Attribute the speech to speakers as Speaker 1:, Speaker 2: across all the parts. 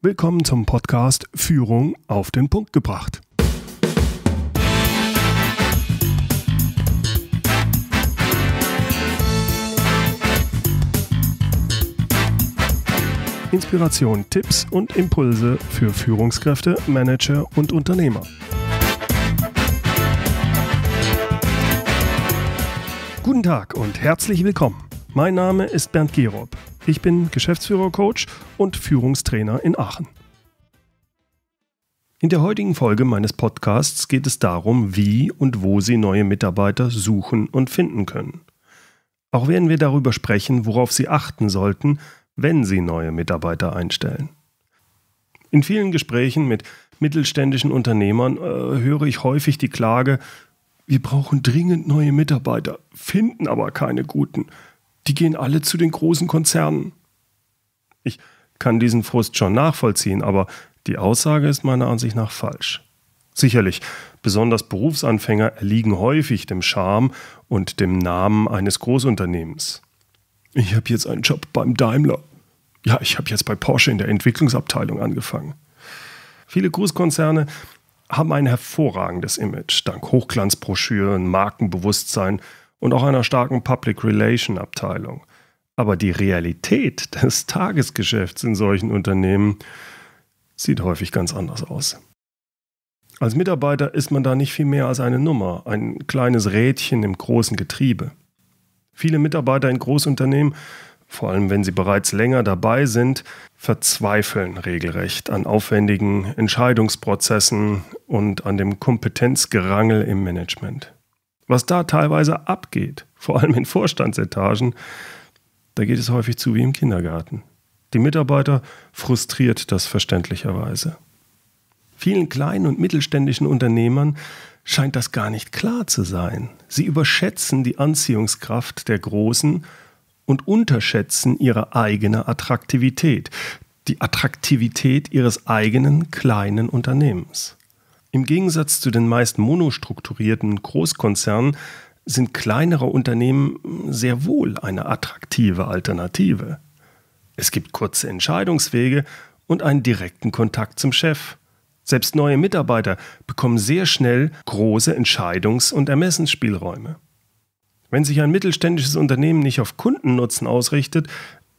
Speaker 1: Willkommen zum Podcast Führung auf den Punkt gebracht. Inspiration, Tipps und Impulse für Führungskräfte, Manager und Unternehmer. Guten Tag und herzlich willkommen. Mein Name ist Bernd Gerob. Ich bin Geschäftsführer-Coach und Führungstrainer in Aachen. In der heutigen Folge meines Podcasts geht es darum, wie und wo Sie neue Mitarbeiter suchen und finden können. Auch werden wir darüber sprechen, worauf Sie achten sollten, wenn Sie neue Mitarbeiter einstellen. In vielen Gesprächen mit mittelständischen Unternehmern äh, höre ich häufig die Klage, wir brauchen dringend neue Mitarbeiter, finden aber keine guten die gehen alle zu den großen Konzernen. Ich kann diesen Frust schon nachvollziehen, aber die Aussage ist meiner Ansicht nach falsch. Sicherlich, besonders Berufsanfänger erliegen häufig dem Charme und dem Namen eines Großunternehmens. Ich habe jetzt einen Job beim Daimler. Ja, ich habe jetzt bei Porsche in der Entwicklungsabteilung angefangen. Viele Großkonzerne haben ein hervorragendes Image, dank Hochglanzbroschüren, Markenbewusstsein und auch einer starken Public Relation Abteilung. Aber die Realität des Tagesgeschäfts in solchen Unternehmen sieht häufig ganz anders aus. Als Mitarbeiter ist man da nicht viel mehr als eine Nummer, ein kleines Rädchen im großen Getriebe. Viele Mitarbeiter in Großunternehmen, vor allem wenn sie bereits länger dabei sind, verzweifeln regelrecht an aufwendigen Entscheidungsprozessen und an dem Kompetenzgerangel im Management was da teilweise abgeht, vor allem in Vorstandsetagen, da geht es häufig zu wie im Kindergarten. Die Mitarbeiter frustriert das verständlicherweise. Vielen kleinen und mittelständischen Unternehmern scheint das gar nicht klar zu sein. Sie überschätzen die Anziehungskraft der Großen und unterschätzen ihre eigene Attraktivität, die Attraktivität ihres eigenen kleinen Unternehmens. Im Gegensatz zu den meist monostrukturierten Großkonzernen sind kleinere Unternehmen hm, sehr wohl eine attraktive Alternative. Es gibt kurze Entscheidungswege und einen direkten Kontakt zum Chef. Selbst neue Mitarbeiter bekommen sehr schnell große Entscheidungs- und Ermessensspielräume. Wenn sich ein mittelständisches Unternehmen nicht auf Kundennutzen ausrichtet,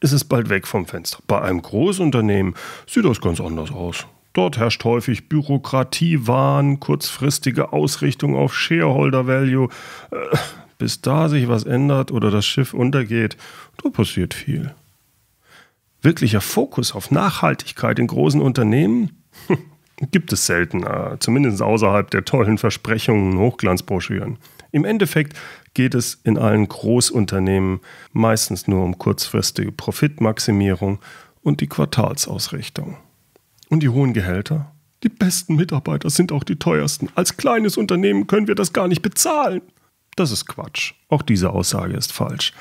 Speaker 1: ist es bald weg vom Fenster. Bei einem Großunternehmen sieht das ganz anders aus. Dort herrscht häufig Bürokratiewahn, kurzfristige Ausrichtung auf Shareholder Value. Äh, bis da sich was ändert oder das Schiff untergeht, da passiert viel. Wirklicher Fokus auf Nachhaltigkeit in großen Unternehmen gibt es selten, äh, zumindest außerhalb der tollen Versprechungen, Hochglanzbroschüren. Im Endeffekt geht es in allen Großunternehmen meistens nur um kurzfristige Profitmaximierung und die Quartalsausrichtung. Und die hohen Gehälter? Die besten Mitarbeiter sind auch die teuersten. Als kleines Unternehmen können wir das gar nicht bezahlen. Das ist Quatsch. Auch diese Aussage ist falsch.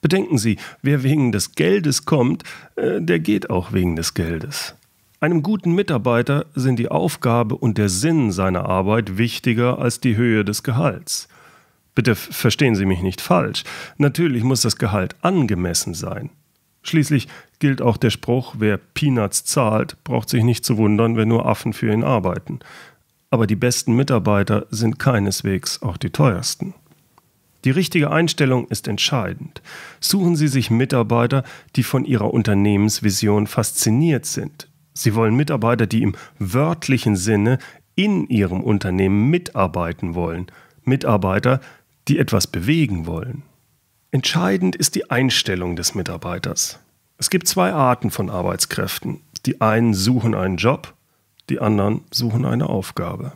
Speaker 1: Bedenken Sie, wer wegen des Geldes kommt, äh, der geht auch wegen des Geldes. Einem guten Mitarbeiter sind die Aufgabe und der Sinn seiner Arbeit wichtiger als die Höhe des Gehalts. Bitte verstehen Sie mich nicht falsch. Natürlich muss das Gehalt angemessen sein. Schließlich gilt auch der Spruch, wer Peanuts zahlt, braucht sich nicht zu wundern, wenn nur Affen für ihn arbeiten. Aber die besten Mitarbeiter sind keineswegs auch die teuersten. Die richtige Einstellung ist entscheidend. Suchen Sie sich Mitarbeiter, die von Ihrer Unternehmensvision fasziniert sind. Sie wollen Mitarbeiter, die im wörtlichen Sinne in Ihrem Unternehmen mitarbeiten wollen. Mitarbeiter, die etwas bewegen wollen. Entscheidend ist die Einstellung des Mitarbeiters. Es gibt zwei Arten von Arbeitskräften. Die einen suchen einen Job, die anderen suchen eine Aufgabe.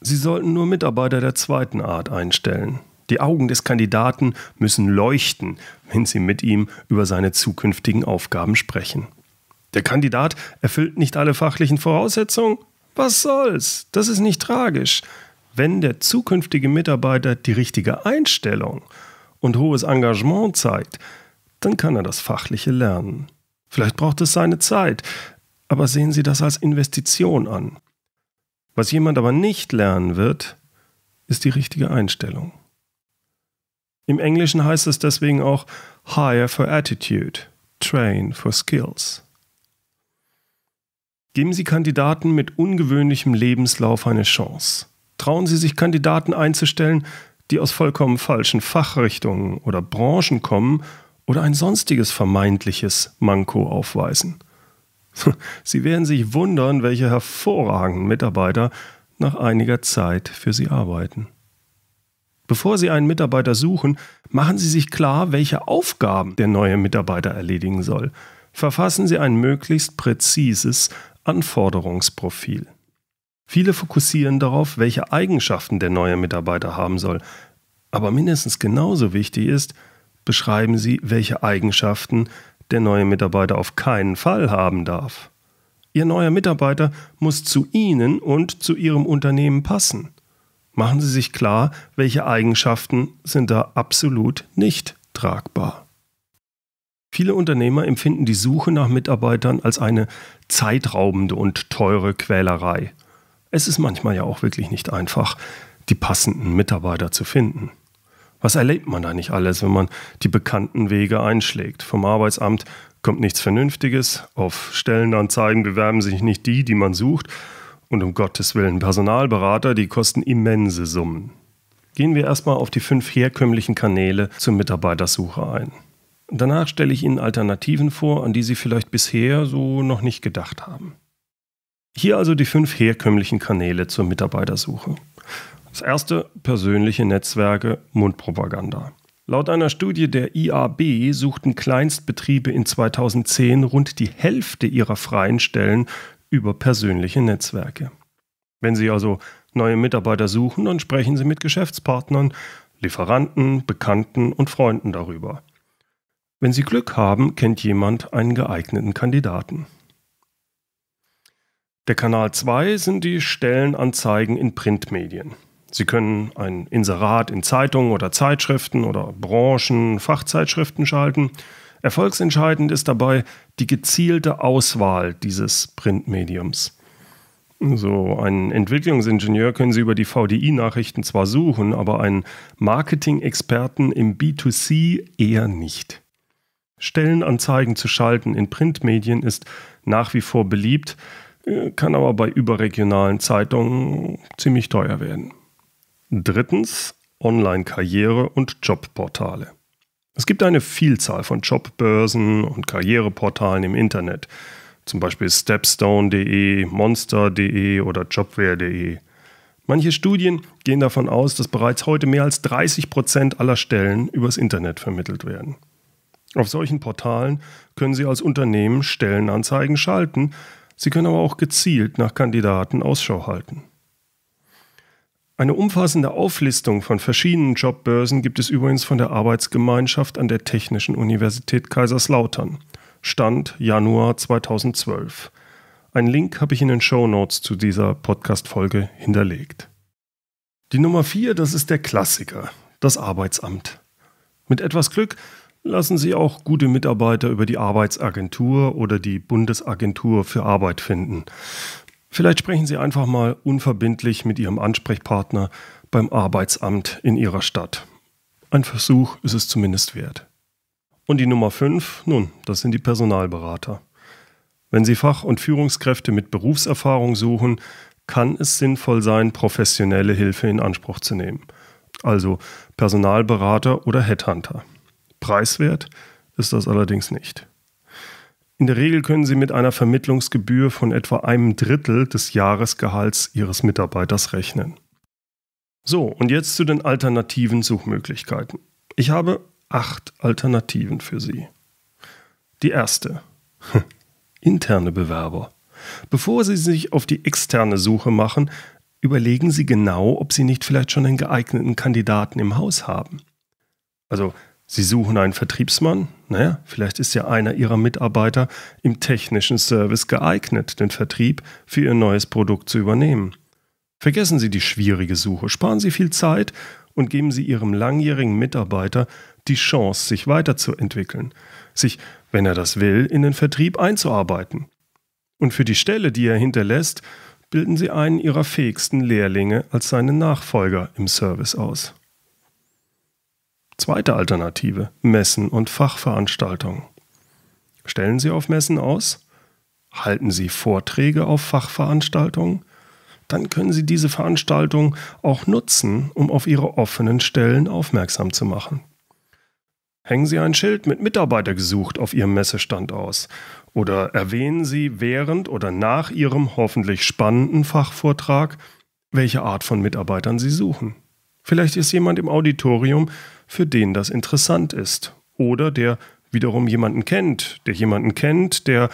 Speaker 1: Sie sollten nur Mitarbeiter der zweiten Art einstellen. Die Augen des Kandidaten müssen leuchten, wenn sie mit ihm über seine zukünftigen Aufgaben sprechen. Der Kandidat erfüllt nicht alle fachlichen Voraussetzungen? Was soll's? Das ist nicht tragisch. Wenn der zukünftige Mitarbeiter die richtige Einstellung, und hohes Engagement zeigt, dann kann er das Fachliche lernen. Vielleicht braucht es seine Zeit, aber sehen Sie das als Investition an. Was jemand aber nicht lernen wird, ist die richtige Einstellung. Im Englischen heißt es deswegen auch Hire for Attitude, Train for Skills. Geben Sie Kandidaten mit ungewöhnlichem Lebenslauf eine Chance. Trauen Sie sich Kandidaten einzustellen, die aus vollkommen falschen Fachrichtungen oder Branchen kommen oder ein sonstiges vermeintliches Manko aufweisen. Sie werden sich wundern, welche hervorragenden Mitarbeiter nach einiger Zeit für Sie arbeiten. Bevor Sie einen Mitarbeiter suchen, machen Sie sich klar, welche Aufgaben der neue Mitarbeiter erledigen soll. Verfassen Sie ein möglichst präzises Anforderungsprofil. Viele fokussieren darauf, welche Eigenschaften der neue Mitarbeiter haben soll. Aber mindestens genauso wichtig ist, beschreiben Sie, welche Eigenschaften der neue Mitarbeiter auf keinen Fall haben darf. Ihr neuer Mitarbeiter muss zu Ihnen und zu Ihrem Unternehmen passen. Machen Sie sich klar, welche Eigenschaften sind da absolut nicht tragbar. Viele Unternehmer empfinden die Suche nach Mitarbeitern als eine zeitraubende und teure Quälerei. Es ist manchmal ja auch wirklich nicht einfach, die passenden Mitarbeiter zu finden. Was erlebt man da nicht alles, wenn man die bekannten Wege einschlägt? Vom Arbeitsamt kommt nichts Vernünftiges, auf Stellenanzeigen bewerben sich nicht die, die man sucht, und um Gottes Willen Personalberater, die kosten immense Summen. Gehen wir erstmal auf die fünf herkömmlichen Kanäle zur Mitarbeitersuche ein. Danach stelle ich Ihnen Alternativen vor, an die Sie vielleicht bisher so noch nicht gedacht haben. Hier also die fünf herkömmlichen Kanäle zur Mitarbeitersuche. Das erste persönliche Netzwerke Mundpropaganda. Laut einer Studie der IAB suchten Kleinstbetriebe in 2010 rund die Hälfte ihrer freien Stellen über persönliche Netzwerke. Wenn Sie also neue Mitarbeiter suchen, dann sprechen Sie mit Geschäftspartnern, Lieferanten, Bekannten und Freunden darüber. Wenn Sie Glück haben, kennt jemand einen geeigneten Kandidaten. Der Kanal 2 sind die Stellenanzeigen in Printmedien. Sie können ein Inserat in Zeitungen oder Zeitschriften oder Branchen, Fachzeitschriften schalten. Erfolgsentscheidend ist dabei die gezielte Auswahl dieses Printmediums. So einen Entwicklungsingenieur können Sie über die VDI-Nachrichten zwar suchen, aber einen Marketing-Experten im B2C eher nicht. Stellenanzeigen zu schalten in Printmedien ist nach wie vor beliebt, kann aber bei überregionalen Zeitungen ziemlich teuer werden. Drittens Online-Karriere und Jobportale. Es gibt eine Vielzahl von Jobbörsen und Karriereportalen im Internet, zum Beispiel stepstone.de, monster.de oder jobware.de. Manche Studien gehen davon aus, dass bereits heute mehr als 30 Prozent aller Stellen übers Internet vermittelt werden. Auf solchen Portalen können Sie als Unternehmen Stellenanzeigen schalten, Sie können aber auch gezielt nach Kandidaten Ausschau halten. Eine umfassende Auflistung von verschiedenen Jobbörsen gibt es übrigens von der Arbeitsgemeinschaft an der Technischen Universität Kaiserslautern. Stand Januar 2012. Einen Link habe ich in den Show Notes zu dieser Podcast-Folge hinterlegt. Die Nummer 4, das ist der Klassiker, das Arbeitsamt. Mit etwas Glück lassen Sie auch gute Mitarbeiter über die Arbeitsagentur oder die Bundesagentur für Arbeit finden. Vielleicht sprechen Sie einfach mal unverbindlich mit Ihrem Ansprechpartner beim Arbeitsamt in Ihrer Stadt. Ein Versuch ist es zumindest wert. Und die Nummer 5, nun, das sind die Personalberater. Wenn Sie Fach- und Führungskräfte mit Berufserfahrung suchen, kann es sinnvoll sein, professionelle Hilfe in Anspruch zu nehmen. Also Personalberater oder Headhunter. Preiswert ist das allerdings nicht. In der Regel können Sie mit einer Vermittlungsgebühr von etwa einem Drittel des Jahresgehalts Ihres Mitarbeiters rechnen. So, und jetzt zu den alternativen Suchmöglichkeiten. Ich habe acht Alternativen für Sie. Die erste. Interne Bewerber. Bevor Sie sich auf die externe Suche machen, überlegen Sie genau, ob Sie nicht vielleicht schon einen geeigneten Kandidaten im Haus haben. Also Sie suchen einen Vertriebsmann. Naja, vielleicht ist ja einer Ihrer Mitarbeiter im technischen Service geeignet, den Vertrieb für Ihr neues Produkt zu übernehmen. Vergessen Sie die schwierige Suche, sparen Sie viel Zeit und geben Sie Ihrem langjährigen Mitarbeiter die Chance, sich weiterzuentwickeln, sich, wenn er das will, in den Vertrieb einzuarbeiten. Und für die Stelle, die er hinterlässt, bilden Sie einen Ihrer fähigsten Lehrlinge als seinen Nachfolger im Service aus. Zweite Alternative, Messen und Fachveranstaltungen. Stellen Sie auf Messen aus? Halten Sie Vorträge auf Fachveranstaltungen? Dann können Sie diese Veranstaltung auch nutzen, um auf Ihre offenen Stellen aufmerksam zu machen. Hängen Sie ein Schild mit Mitarbeiter gesucht auf Ihrem Messestand aus oder erwähnen Sie während oder nach Ihrem hoffentlich spannenden Fachvortrag, welche Art von Mitarbeitern Sie suchen. Vielleicht ist jemand im Auditorium, für den das interessant ist. Oder der wiederum jemanden kennt, der jemanden kennt, der...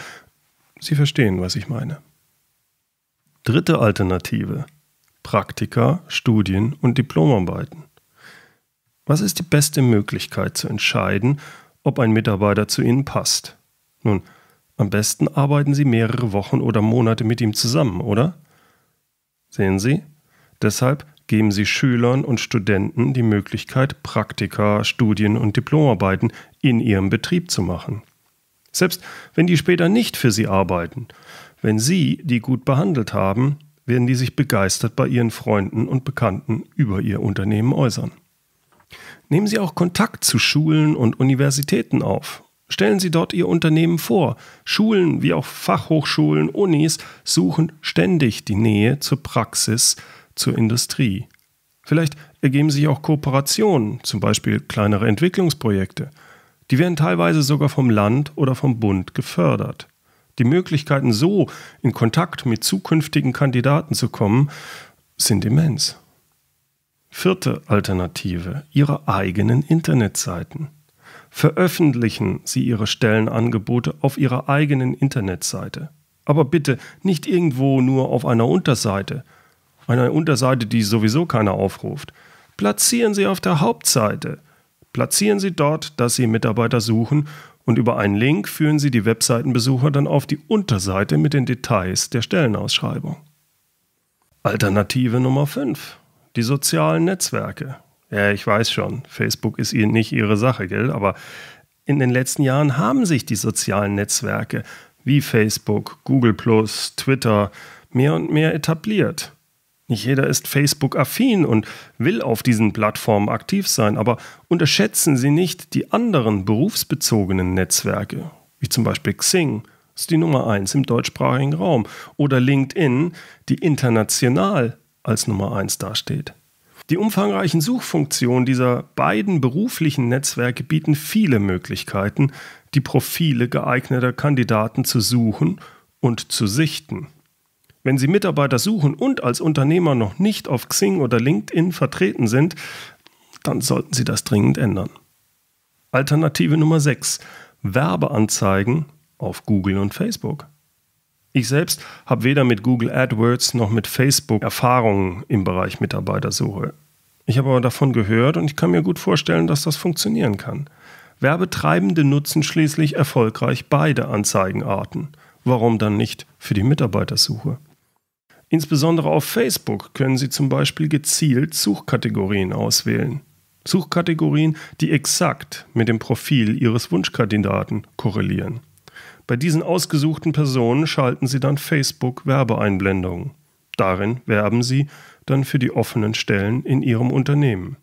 Speaker 1: Sie verstehen, was ich meine. Dritte Alternative. Praktika, Studien und Diplomarbeiten. Was ist die beste Möglichkeit zu entscheiden, ob ein Mitarbeiter zu Ihnen passt? Nun, am besten arbeiten Sie mehrere Wochen oder Monate mit ihm zusammen, oder? Sehen Sie? Deshalb geben sie Schülern und Studenten die Möglichkeit, Praktika, Studien und Diplomarbeiten in ihrem Betrieb zu machen. Selbst wenn die später nicht für sie arbeiten, wenn sie die gut behandelt haben, werden die sich begeistert bei ihren Freunden und Bekannten über ihr Unternehmen äußern. Nehmen Sie auch Kontakt zu Schulen und Universitäten auf. Stellen Sie dort Ihr Unternehmen vor. Schulen wie auch Fachhochschulen, Unis suchen ständig die Nähe zur Praxis zur Industrie. Vielleicht ergeben sich auch Kooperationen, zum Beispiel kleinere Entwicklungsprojekte. Die werden teilweise sogar vom Land oder vom Bund gefördert. Die Möglichkeiten, so in Kontakt mit zukünftigen Kandidaten zu kommen, sind immens. Vierte Alternative, Ihre eigenen Internetseiten. Veröffentlichen Sie Ihre Stellenangebote auf Ihrer eigenen Internetseite. Aber bitte nicht irgendwo nur auf einer Unterseite, einer Unterseite, die sowieso keiner aufruft. Platzieren Sie auf der Hauptseite. Platzieren Sie dort, dass Sie Mitarbeiter suchen und über einen Link führen Sie die Webseitenbesucher dann auf die Unterseite mit den Details der Stellenausschreibung. Alternative Nummer 5. Die sozialen Netzwerke. Ja, ich weiß schon, Facebook ist Ihnen nicht Ihre Sache, gell? Aber in den letzten Jahren haben sich die sozialen Netzwerke wie Facebook, Google, Twitter mehr und mehr etabliert. Nicht jeder ist Facebook-affin und will auf diesen Plattformen aktiv sein, aber unterschätzen Sie nicht die anderen berufsbezogenen Netzwerke, wie zum Beispiel Xing, ist die Nummer 1 im deutschsprachigen Raum, oder LinkedIn, die international als Nummer 1 dasteht. Die umfangreichen Suchfunktionen dieser beiden beruflichen Netzwerke bieten viele Möglichkeiten, die Profile geeigneter Kandidaten zu suchen und zu sichten. Wenn Sie Mitarbeiter suchen und als Unternehmer noch nicht auf Xing oder LinkedIn vertreten sind, dann sollten Sie das dringend ändern. Alternative Nummer 6. Werbeanzeigen auf Google und Facebook. Ich selbst habe weder mit Google AdWords noch mit Facebook Erfahrungen im Bereich Mitarbeitersuche. Ich habe aber davon gehört und ich kann mir gut vorstellen, dass das funktionieren kann. Werbetreibende nutzen schließlich erfolgreich beide Anzeigenarten. Warum dann nicht für die Mitarbeitersuche? Insbesondere auf Facebook können Sie zum Beispiel gezielt Suchkategorien auswählen. Suchkategorien, die exakt mit dem Profil Ihres Wunschkandidaten korrelieren. Bei diesen ausgesuchten Personen schalten Sie dann Facebook Werbeeinblendungen. Darin werben Sie dann für die offenen Stellen in Ihrem Unternehmen.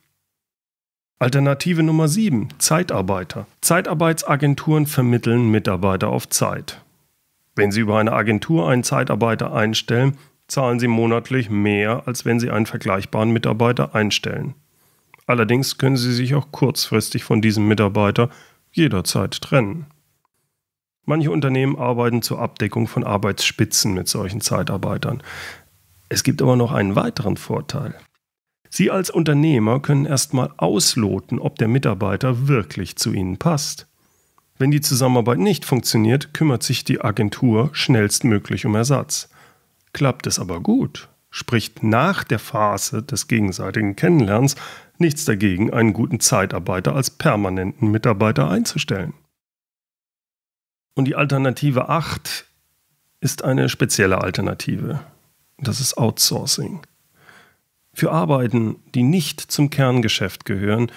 Speaker 1: Alternative Nummer 7. Zeitarbeiter. Zeitarbeitsagenturen vermitteln Mitarbeiter auf Zeit. Wenn Sie über eine Agentur einen Zeitarbeiter einstellen, zahlen sie monatlich mehr, als wenn sie einen vergleichbaren Mitarbeiter einstellen. Allerdings können sie sich auch kurzfristig von diesem Mitarbeiter jederzeit trennen. Manche Unternehmen arbeiten zur Abdeckung von Arbeitsspitzen mit solchen Zeitarbeitern. Es gibt aber noch einen weiteren Vorteil. Sie als Unternehmer können erstmal ausloten, ob der Mitarbeiter wirklich zu Ihnen passt. Wenn die Zusammenarbeit nicht funktioniert, kümmert sich die Agentur schnellstmöglich um Ersatz klappt es aber gut, spricht nach der Phase des gegenseitigen Kennenlernens nichts dagegen, einen guten Zeitarbeiter als permanenten Mitarbeiter einzustellen. Und die Alternative 8 ist eine spezielle Alternative. Das ist Outsourcing. Für Arbeiten, die nicht zum Kerngeschäft gehören,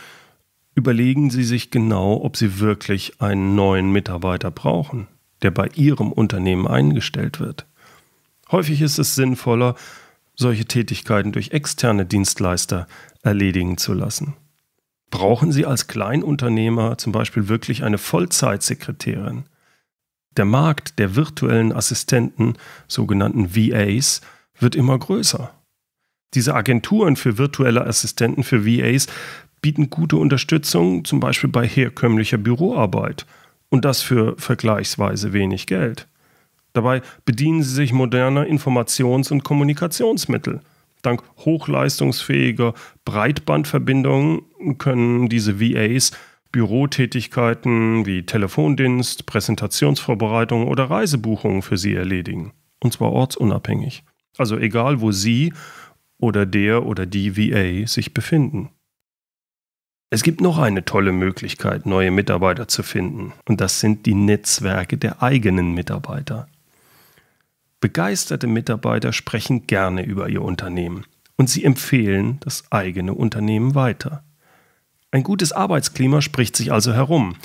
Speaker 1: überlegen Sie sich genau, ob Sie wirklich einen neuen Mitarbeiter brauchen, der bei Ihrem Unternehmen eingestellt wird. Häufig ist es sinnvoller, solche Tätigkeiten durch externe Dienstleister erledigen zu lassen. Brauchen Sie als Kleinunternehmer zum Beispiel wirklich eine Vollzeitsekretärin? Der Markt der virtuellen Assistenten, sogenannten VAs, wird immer größer. Diese Agenturen für virtuelle Assistenten für VAs bieten gute Unterstützung, zum Beispiel bei herkömmlicher Büroarbeit, und das für vergleichsweise wenig Geld. Dabei bedienen sie sich moderner Informations- und Kommunikationsmittel. Dank hochleistungsfähiger Breitbandverbindungen können diese VAs Bürotätigkeiten wie Telefondienst, Präsentationsvorbereitung oder Reisebuchungen für sie erledigen. Und zwar ortsunabhängig. Also egal, wo sie oder der oder die VA sich befinden. Es gibt noch eine tolle Möglichkeit, neue Mitarbeiter zu finden, und das sind die Netzwerke der eigenen Mitarbeiter. Begeisterte Mitarbeiter sprechen gerne über ihr Unternehmen und sie empfehlen das eigene Unternehmen weiter. Ein gutes Arbeitsklima spricht sich also herum,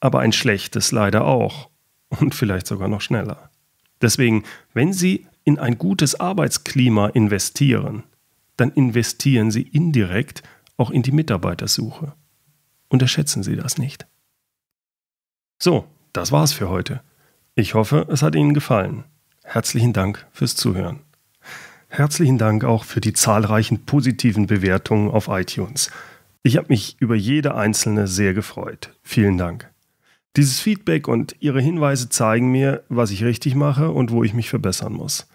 Speaker 1: aber ein schlechtes leider auch und vielleicht sogar noch schneller. Deswegen, wenn Sie in ein gutes Arbeitsklima investieren, dann investieren Sie indirekt auch in die Mitarbeitersuche. Unterschätzen Sie das nicht. So, das war's für heute. Ich hoffe, es hat Ihnen gefallen. Herzlichen Dank fürs Zuhören. Herzlichen Dank auch für die zahlreichen positiven Bewertungen auf iTunes. Ich habe mich über jede einzelne sehr gefreut. Vielen Dank. Dieses Feedback und Ihre Hinweise zeigen mir, was ich richtig mache und wo ich mich verbessern muss.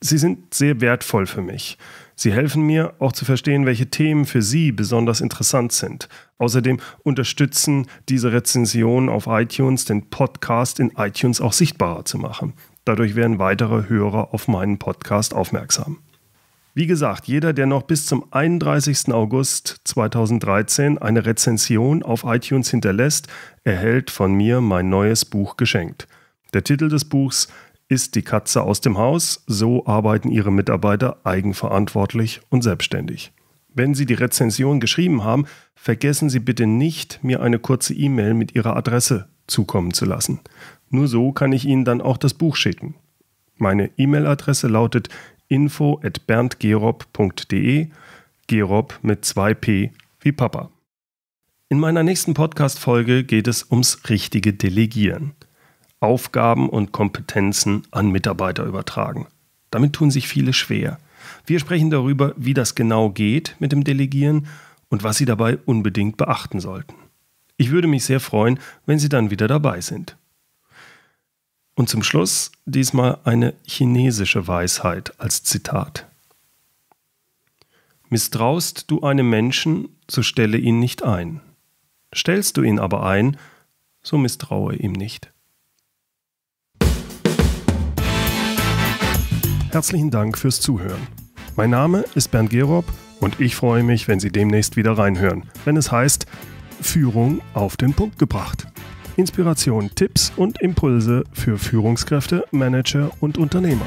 Speaker 1: Sie sind sehr wertvoll für mich. Sie helfen mir auch zu verstehen, welche Themen für Sie besonders interessant sind. Außerdem unterstützen diese Rezensionen auf iTunes den Podcast in iTunes auch sichtbarer zu machen. Dadurch werden weitere Hörer auf meinen Podcast aufmerksam. Wie gesagt, jeder, der noch bis zum 31. August 2013 eine Rezension auf iTunes hinterlässt, erhält von mir mein neues Buch geschenkt. Der Titel des Buchs ist Die Katze aus dem Haus, so arbeiten ihre Mitarbeiter eigenverantwortlich und selbstständig. Wenn Sie die Rezension geschrieben haben, vergessen Sie bitte nicht, mir eine kurze E-Mail mit Ihrer Adresse zukommen zu lassen. Nur so kann ich Ihnen dann auch das Buch schicken. Meine E-Mail-Adresse lautet info at berndgerob.de, Gerob mit 2 P wie Papa. In meiner nächsten Podcast Folge geht es ums richtige Delegieren. Aufgaben und Kompetenzen an Mitarbeiter übertragen. Damit tun sich viele schwer. Wir sprechen darüber, wie das genau geht mit dem Delegieren und was Sie dabei unbedingt beachten sollten. Ich würde mich sehr freuen, wenn Sie dann wieder dabei sind. Und zum Schluss diesmal eine chinesische Weisheit als Zitat. Misstraust du einem Menschen, so stelle ihn nicht ein. Stellst du ihn aber ein, so misstraue ihm nicht. Herzlichen Dank fürs Zuhören. Mein Name ist Bernd Gerob und ich freue mich, wenn Sie demnächst wieder reinhören, wenn es heißt Führung auf den Punkt gebracht. Inspiration, Tipps und Impulse für Führungskräfte, Manager und Unternehmer.